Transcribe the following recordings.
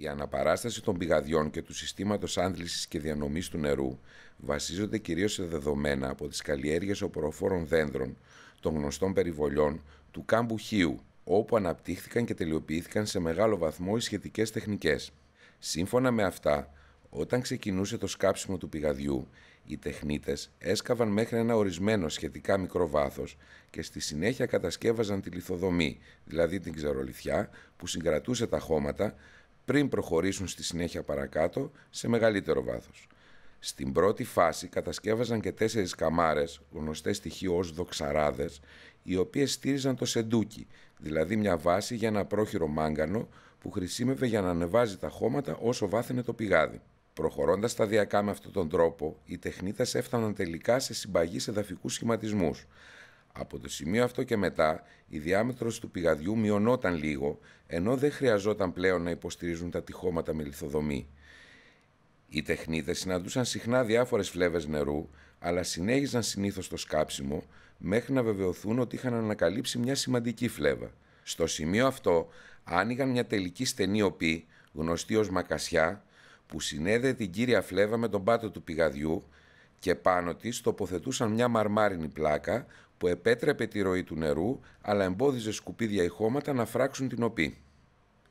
Η αναπαράσταση των πηγαδιών και του συστήματος άντλησης και διανομής του νερού βασίζονται κυρίως σε δεδομένα από τις καλλιέργειες οποροφόρων δέντρων, των γνωστών περιβολιών, του κάμπου χίου, όπου αναπτύχθηκαν και τελειοποιήθηκαν σε μεγάλο βαθμό οι σχετικές τεχνικές. Σύμφωνα με αυτά, όταν ξεκινούσε το σκάψιμο του πηγαδιού, οι τεχνίτες έσκαβαν μέχρι ένα ορισμένο σχετικά μικρό βάθος και στη συνέχεια κατασκεύαζαν τη λιθοδομή, δηλαδή την ξερολιθιά που συγκρατούσε τα χώματα, πριν προχωρήσουν στη συνέχεια παρακάτω σε μεγαλύτερο βάθος. Στην πρώτη φάση κατασκεύαζαν και τέσσερις καμάρες, γνωστές στοιχείο ως δοξαράδες, οι οποίες στήριζαν το σεντούκι, δηλαδή μια βάση για ένα πρόχειρο μάγκανο που χρησιμεύε για να ανεβάζει τα χώματα όσο βάθαινε το πηγάδι. Προχωρώντας σταδιακά με αυτόν τον τρόπο, οι τεχνίτες έφταναν τελικά σε συμπαγή εδαφικού σχηματισμούς, από το σημείο αυτό και μετά, η διάμετρος του πηγαδιού μειωνόταν λίγο, ενώ δεν χρειαζόταν πλέον να υποστηρίζουν τα τυχώματα με λιθοδομή. Οι τεχνίτες συναντούσαν συχνά διάφορες φλέβες νερού, αλλά συνέχιζαν συνήθως το σκάψιμο, μέχρι να βεβαιωθούν ότι είχαν ανακαλύψει μια σημαντική φλέβα. Στο σημείο αυτό άνοιγαν μια τελική στενή οπή, γνωστή ως μακασιά, που συνέδεε την κύρια φλέβα με τον πάτο του πηγαδιού, και πάνω της τοποθετούσαν μια μαρμάρινη πλάκα που επέτρεπε τη ροή του νερού αλλά εμπόδιζε σκουπίδια ή χώματα να φράξουν την οπή.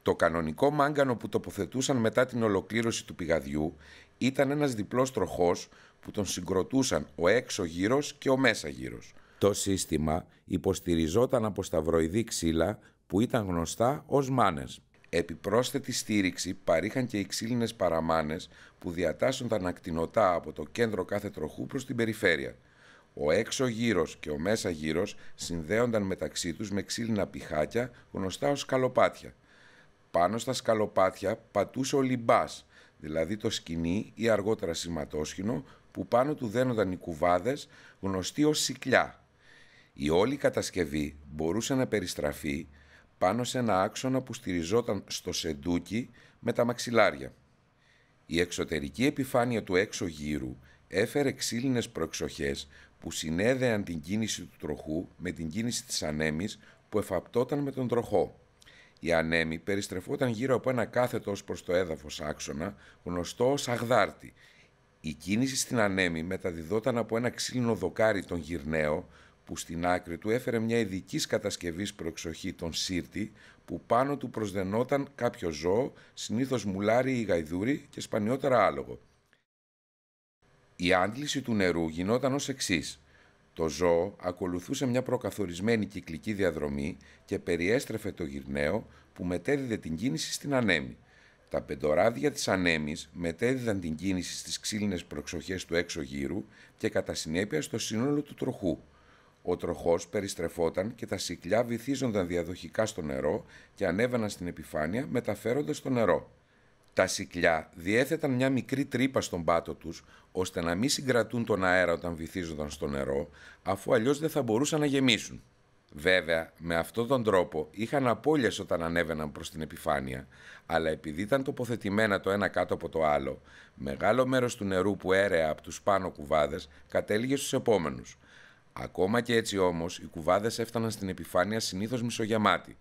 Το κανονικό μάγκανο που τοποθετούσαν μετά την ολοκλήρωση του πηγαδιού ήταν ένας διπλός τροχός που τον συγκροτούσαν ο έξω γύρος και ο μέσα γύρος. Το σύστημα υποστηριζόταν από σταυροειδή ξύλα που ήταν γνωστά ως μάνες. Επιπρόσθετη στήριξη παρήχαν και οι ξύλινες παραμάνες που διατάσσονταν ακτινοτά από το κέντρο κάθε τροχού προς την περιφέρεια. Ο έξω γύρος και ο μέσα γύρος συνδέονταν μεταξύ τους με ξύλινα πιχάκια γνωστά ως σκαλοπάτια. Πάνω στα σκαλοπάτια πατούσε ο λιμπάς, δηλαδή το σκηνή ή αργότερα σηματόσχηνο που πάνω του δένονταν οι κουβάδες γνωστοί ως σικλιά. Η όλη κατασκευή μπορούσε να περιστραφεί πάνω σε ένα άξονα που στηριζόταν στο σεντούκι με τα μαξιλάρια. Η εξωτερική επιφάνεια του έξω γύρου έφερε ξύλινες προεξοχές που συνέδεαν την κίνηση του τροχού με την κίνηση της ανέμης που εφαπτόταν με τον τροχό. Η ανέμη περιστρεφόταν γύρω από ένα κάθετο ως προς το έδαφος άξονα, γνωστό ως αγδάρτη. Η κίνηση στην ανέμη μεταδιδόταν από ένα ξύλινο δοκάρι τον γυρναίο, που στην άκρη του έφερε μια ειδική κατασκευής προεξοχή, τον σύρτη, που πάνω του προσδενόταν κάποιο ζώο, συνήθως μουλάρι ή συνήθω σπανιότερα άλογο. Η άντληση του νερού γινόταν ως εξής. Το ζώο ακολουθούσε μια προκαθορισμένη κυκλική διαδρομή και περιέστρεφε το γυρναίο που μετέδιδε την κίνηση στην ανέμη. Τα πεντοράδια της ανέμης μετέδιδαν την κίνηση στις ξύλινες προξοχές του νερου γινοταν ω εξης το ζωο γύρου και κατά συνέπεια στο σύνολο του τροχού. Ο τροχός περιστρεφόταν και τα σικλιά βυθίζονταν διαδοχικά στο νερό και ανέβαιναν στην επιφάνεια μεταφέροντας το νερό. Τα σικλιά διέθεταν μια μικρή τρύπα στον πάτο τους, ώστε να μην συγκρατούν τον αέρα όταν βυθίζονταν στο νερό, αφού αλλιώς δεν θα μπορούσαν να γεμίσουν. Βέβαια, με αυτόν τον τρόπο είχαν απώλειες όταν ανέβαιναν προς την επιφάνεια, αλλά επειδή ήταν τοποθετημένα το ένα κάτω από το άλλο, μεγάλο μέρος του νερού που έρεα από τους πάνω κουβάδες κατέληγε στους επόμενους. Ακόμα και έτσι όμως, οι κουβάδες έφταναν στην επιφάνεια συνήθως μισογεμάτη.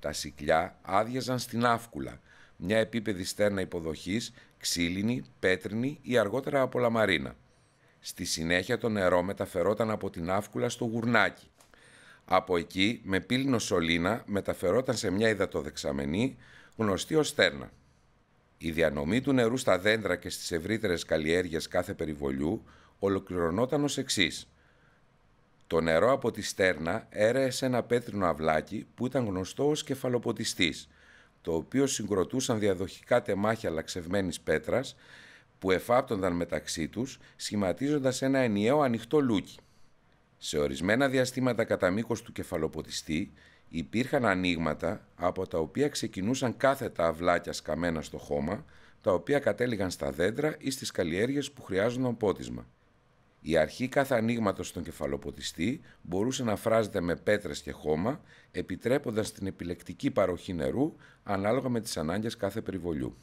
Τα σικλιά άδειαζαν στην άφκουλα, μια επίπεδη στέρνα υποδοχής, ξύλινη, πέτρινη ή αργότερα από λαμαρίνα. Στη συνέχεια το νερό μεταφερόταν από την άφκουλα στο γουρνάκι. Από εκεί, με πύληνο σωλήνα, μεταφερόταν σε μια υδατοδεξαμενή, γνωστή ως στέρνα. Η διανομή του νερού στα δέντρα και στις ευρύτερες καλλιέργειες κάθε περιβολιού ολοκληρωνόταν ως εξής. Το νερό από τη στέρνα έρεε σε ένα πέτρινο αυλάκι που ήταν γνωστό ως κεφαλοποτιστής, το οποίο συγκροτούσαν διαδοχικά τεμάχια λαξευμένης πέτρας που εφάπτονταν μεταξύ τους, σχηματίζοντας ένα ενιαίο ανοιχτό λούκι. Σε ορισμένα διαστήματα κατά μήκος του κεφαλοποτιστή υπήρχαν ανοίγματα από τα οποία ξεκινούσαν κάθετα αυλάκια σκαμμένα στο χώμα, τα οποία κατέληγαν στα δέντρα ή στις καλλιέργειες που χρειάζονταν πότισμα. Η αρχή κάθε ανοίγματος στον κεφαλοποτιστή μπορούσε να φράζεται με πέτρες και χώμα, επιτρέποντας την επιλεκτική παροχή νερού ανάλογα με τις ανάγκες κάθε περιβολιού.